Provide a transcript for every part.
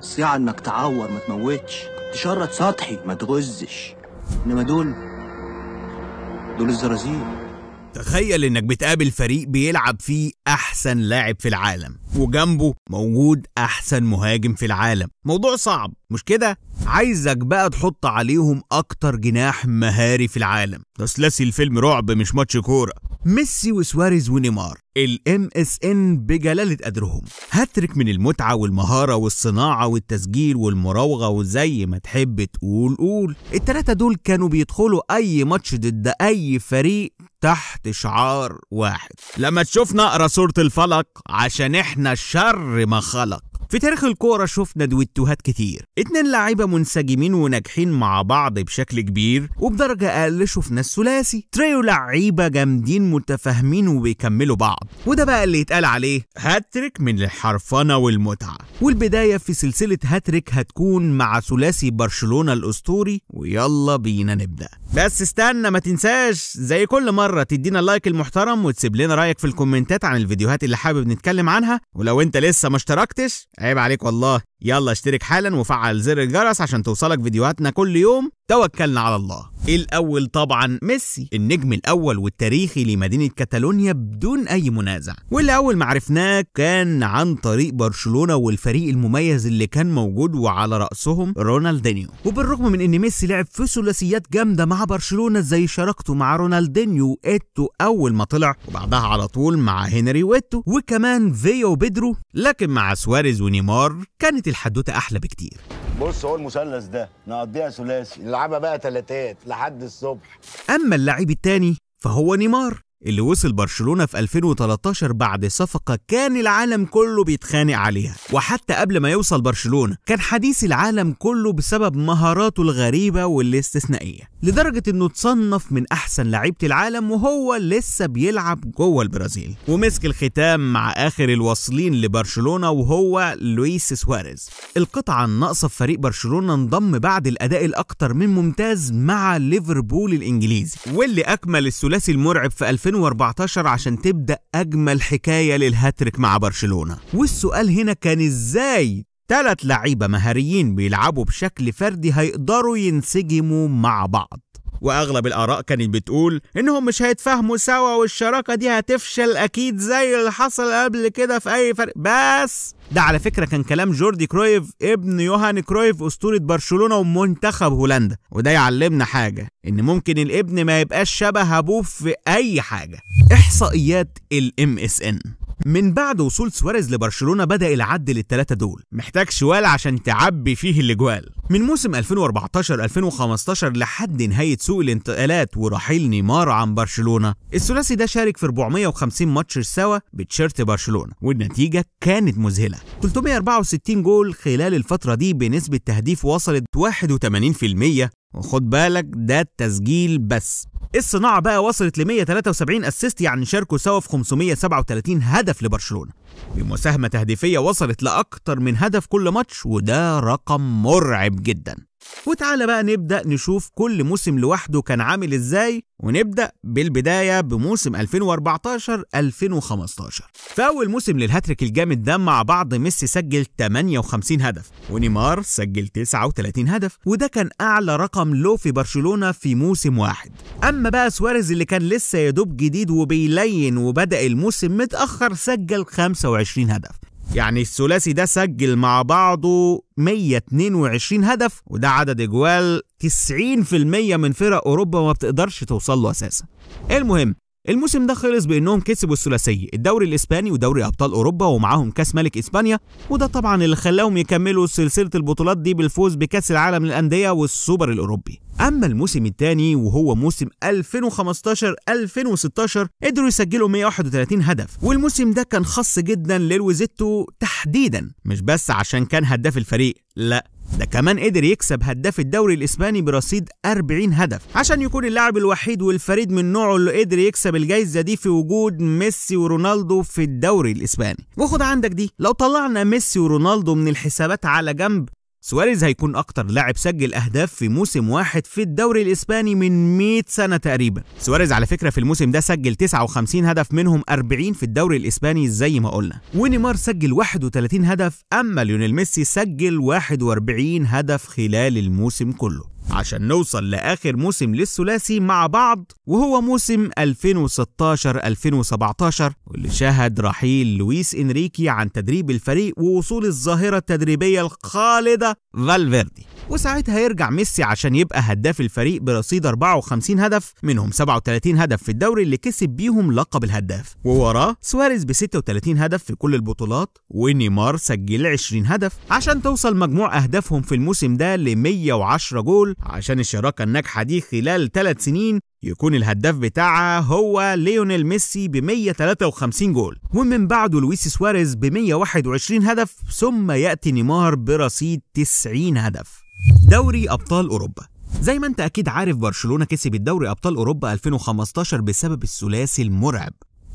صياع انك تعور ما تموتش تشرد سطحي ما تغزش انما دول دول الزرازير تخيل انك بتقابل فريق بيلعب فيه احسن لاعب في العالم وجنبه موجود احسن مهاجم في العالم موضوع صعب مش كده عايزك بقى تحط عليهم اكتر جناح مهاري في العالم ده سلاسل فيلم رعب مش ماتش كوره ميسي وسواريز ونيمار الام اس ان بجلاله قدرهم هاتريك من المتعه والمهاره والصناعه والتسجيل والمراوغه وزي ما تحب تقول قول التلاته دول كانوا بيدخلوا اي ماتش ضد اي فريق تحت شعار واحد لما تشوفنا اقرا سوره الفلق عشان احنا الشر ما خلق في تاريخ الكورة شفنا دويتوهات كتير اتنين لاعيبة منسجمين وناجحين مع بعض بشكل كبير وبدرجة أقل شفنا الثلاثي تريو لعيبة جامدين متفاهمين وبيكملوا بعض وده بقى اللي يتقال عليه هاتريك من الحرفنة والمتعة والبداية في سلسلة هاتريك هتكون مع ثلاثي برشلونة الأسطوري ويلا بينا نبدأ بس استنى ما تنساش زي كل مرة تدينا اللايك المحترم وتسيب لنا رأيك في الكومنتات عن الفيديوهات اللي حابب نتكلم عنها ولو انت لسه ما اشتركتش عيب عليك والله يلا اشترك حالا وفعل زر الجرس عشان توصلك فيديوهاتنا كل يوم توكلنا على الله الأول طبعا ميسي النجم الأول والتاريخي لمدينة كاتالونيا بدون أي منازع واللي أول ما عرفناه كان عن طريق برشلونة والفريق المميز اللي كان موجود وعلى رأسهم رونالدينيو وبالرغم من إن ميسي لعب في ثلاثيات جامدة مع برشلونة زي شراكته مع رونالدينيو إيتو أول ما طلع وبعدها على طول مع هنري ويتو وكمان فيو وبيدرو لكن مع سواريز ونيمار كانت الحدوتة أحلى بكتير بص هو المثلث ده نقضيها ثلاثي نلعبها بقى ثلاثات لحد الصبح اما اللاعب الثاني فهو نيمار اللي وصل برشلونة في 2013 بعد صفقة كان العالم كله بيتخانق عليها وحتى قبل ما يوصل برشلونة كان حديث العالم كله بسبب مهاراته الغريبة والاستثنائية لدرجة انه اتصنف من احسن لعيبة العالم وهو لسه بيلعب جوه البرازيل ومسك الختام مع اخر الواصلين لبرشلونة وهو لويس سواريز القطعة الناقصة في فريق برشلونة انضم بعد الاداء الاكثر من ممتاز مع ليفربول الانجليزي واللي اكمل الثلاثي المرعب في 2014 عشان تبدا اجمل حكايه للهاتريك مع برشلونه والسؤال هنا كان ازاي ثلاث لعيبه مهاريين بيلعبوا بشكل فردي هيقدروا ينسجموا مع بعض واغلب الاراء كانت بتقول انهم مش هيتفاهموا سوا والشراكه دي هتفشل اكيد زي اللي حصل قبل كده في اي فرق بس ده على فكره كان كلام جوردي كرويف ابن يوهان كرويف اسطوره برشلونه ومنتخب هولندا وده يعلمنا حاجه ان ممكن الابن ما يبقاش شبه ابوه في اي حاجه احصائيات الام اس ان من بعد وصول سواريز لبرشلونه بدا العد للثلاثه دول محتاج شوال عشان تعبي فيه الاجوال من موسم 2014 2015 لحد نهايه سوق الانتقالات ورحيل نيمار عن برشلونه الثلاثي ده شارك في 450 ماتش سوا بتشيرت برشلونه والنتيجه كانت مذهله 364 جول خلال الفتره دي بنسبه تهديف وصلت 81% وخد بالك ده التسجيل بس الصناعه بقى وصلت ل 173 اسيست يعني شاركوا سوا في 537 هدف لبرشلونه بمساهمه تهديفيه وصلت لاكتر من هدف كل ماتش وده رقم مرعب جدا وتعالى بقى نبدأ نشوف كل موسم لوحده كان عامل ازاي ونبدأ بالبداية بموسم 2014-2015 فأول موسم للهاتريك الجامد ده مع بعض ميسي سجل 58 هدف ونيمار سجل 39 هدف وده كان أعلى رقم له في برشلونة في موسم واحد أما بقى سواريز اللي كان لسه يدوب جديد وبيلين وبدأ الموسم متأخر سجل 25 هدف يعني الثلاثي ده سجل مع بعضه 122 هدف وده عدد اجوال 90% من فرق اوروبا ما بتقدرش توصل له اساسا المهم الموسم ده خلص بانهم كسبوا الثلاثي الدوري الاسباني ودوري ابطال اوروبا ومعاهم كاس ملك اسبانيا وده طبعا اللي خلاهم يكملوا سلسله البطولات دي بالفوز بكاس العالم للانديه والسوبر الاوروبي اما الموسم الثاني وهو موسم 2015 2016 قدروا يسجلوا 131 هدف والموسم ده كان خاص جدا للوزيتو تحديدا مش بس عشان كان هداف الفريق لا ده كمان قدر يكسب هداف الدوري الاسباني برصيد 40 هدف عشان يكون اللاعب الوحيد والفريد من نوعه اللي قدر يكسب الجايزه دي في وجود ميسي ورونالدو في الدوري الاسباني وخد عندك دي لو طلعنا ميسي ورونالدو من الحسابات على جنب سواريز هيكون أكتر لاعب سجل أهداف في موسم واحد في الدوري الإسباني من 100 سنة تقريبا. سواريز على فكرة في الموسم ده سجل 59 هدف منهم 40 في الدوري الإسباني زي ما قلنا. ونيمار سجل 31 هدف أما ليونيل ميسي سجل 41 هدف خلال الموسم كله. عشان نوصل لآخر موسم للثلاثي مع بعض وهو موسم 2016-2017 واللي شهد رحيل لويس إنريكي عن تدريب الفريق ووصول الظاهرة التدريبية الخالدة فالفيردي وساعتها يرجع ميسي عشان يبقى هداف الفريق برصيد 54 هدف منهم 37 هدف في الدوري اللي كسب بيهم لقب الهداف ووراه سواريز ب 36 هدف في كل البطولات ونيمار سجل 20 هدف عشان توصل مجموع أهدافهم في الموسم ده ل 110 جول عشان الشراكة الناجحة دي خلال 3 سنين يكون الهداف بتاعها هو ليونيل ميسي ب 153 جول ومن بعده لويس سواريز ب 121 هدف ثم يأتي نيمار برصيد 90 هدف دوري أبطال أوروبا زي ما انت اكيد عارف برشلونه كسب الدوري ابطال اوروبا 2015 بسبب الثلاثي المرعب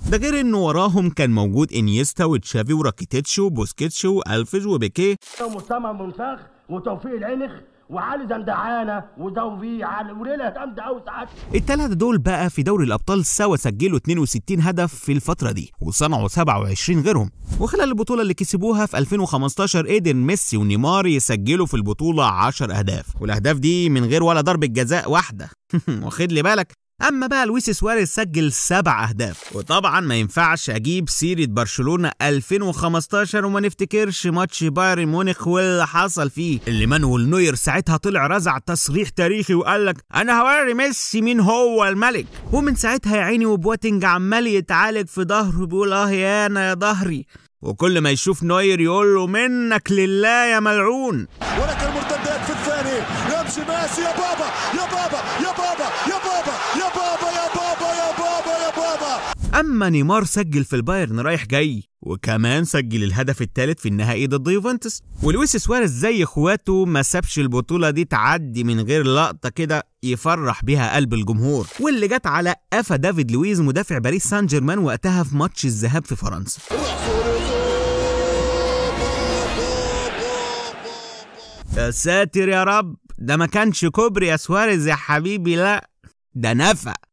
ده غير انه وراهم كان موجود انيستا وتشافي وراكيتيتش وبوسكيتش والفيز وبيكيه ومسامع منفخ وتوفيق العنخ وعلي زندعانه وده وفي وليله جامده أوي ساعات الثلاثه دول بقى في دوري الابطال سوا سجلوا 62 هدف في الفتره دي وصنعوا 27 غيرهم وخلال البطوله اللي كسبوها في 2015 ايدن ميسي ونيمار يسجلوا في البطوله 10 اهداف والاهداف دي من غير ولا ضربه جزاء واحده واخد لي بالك اما بقى لويس سواريز سجل سبع اهداف وطبعا ما ينفعش اجيب سيره برشلونه 2015 وما نفتكرش ماتش بايرن ميونخ واللي حصل فيه اللي مانويل نوير ساعتها طلع رزع تصريح تاريخي وقال لك انا هوري ميسي مين هو الملك ومن ساعتها يا عيني وبواتنج عمال يتعالج في ظهره بيقول اه يا انا يا ظهري وكل ما يشوف نوير يقول له منك لله يا ملعون ولك المرتدات في الثاني لمس ماسي يا بابا يا بابا يا اما نيمار سجل في البايرن رايح جاي وكمان سجل الهدف الثالث في النهائي ضد يوفنتوس ولويس سواريز زي اخواته ما سابش البطوله دي تعدي من غير لقطه كده يفرح بيها قلب الجمهور واللي جت على قفا دافيد لويز مدافع باريس سان جيرمان وقتها في ماتش الذهاب في فرنسا يا ساتر يا رب ده ما كانش كوبري يا سواريز يا حبيبي لا ده نفق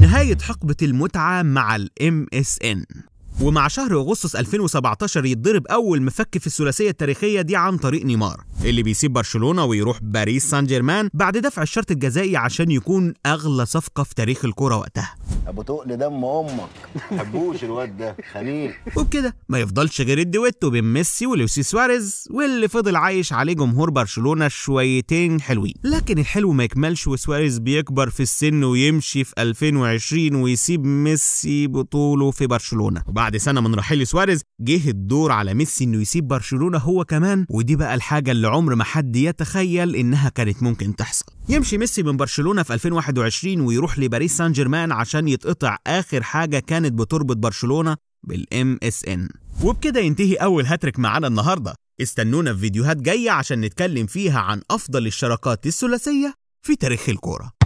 نهاية حقبة المتعة مع الـ MSN ومع شهر اغسطس 2017 يتضرب اول مفك في الثلاثيه التاريخيه دي عن طريق نيمار اللي بيسيب برشلونه ويروح باريس سان جيرمان بعد دفع الشرط الجزائي عشان يكون اغلى صفقه في تاريخ الكوره وقتها ابو تقل دم امك حبوش الواد ده خليل وبكده ما يفضلش غير الدويتو بين ميسي ولوسي سواريز واللي فضل عايش عليه جمهور برشلونه شويتين حلوين لكن الحلو ما يكملش وسواريز بيكبر في السن ويمشي في 2020 ويسيب ميسي بطوله في برشلونه وبعد بعد سنة من رحيل سواريز جه الدور على ميسي إنه يسيب برشلونة هو كمان ودي بقى الحاجة اللي عمر ما حد يتخيل إنها كانت ممكن تحصل يمشي ميسي من برشلونة في 2021 ويروح لباريس سان جيرمان عشان يتقطع آخر حاجة كانت بتربط برشلونة بالام اس ان وبكده ينتهي أول هاتريك معانا النهاردة استنونا في فيديوهات جاية عشان نتكلم فيها عن أفضل الشراكات الثلاثية في تاريخ الكورة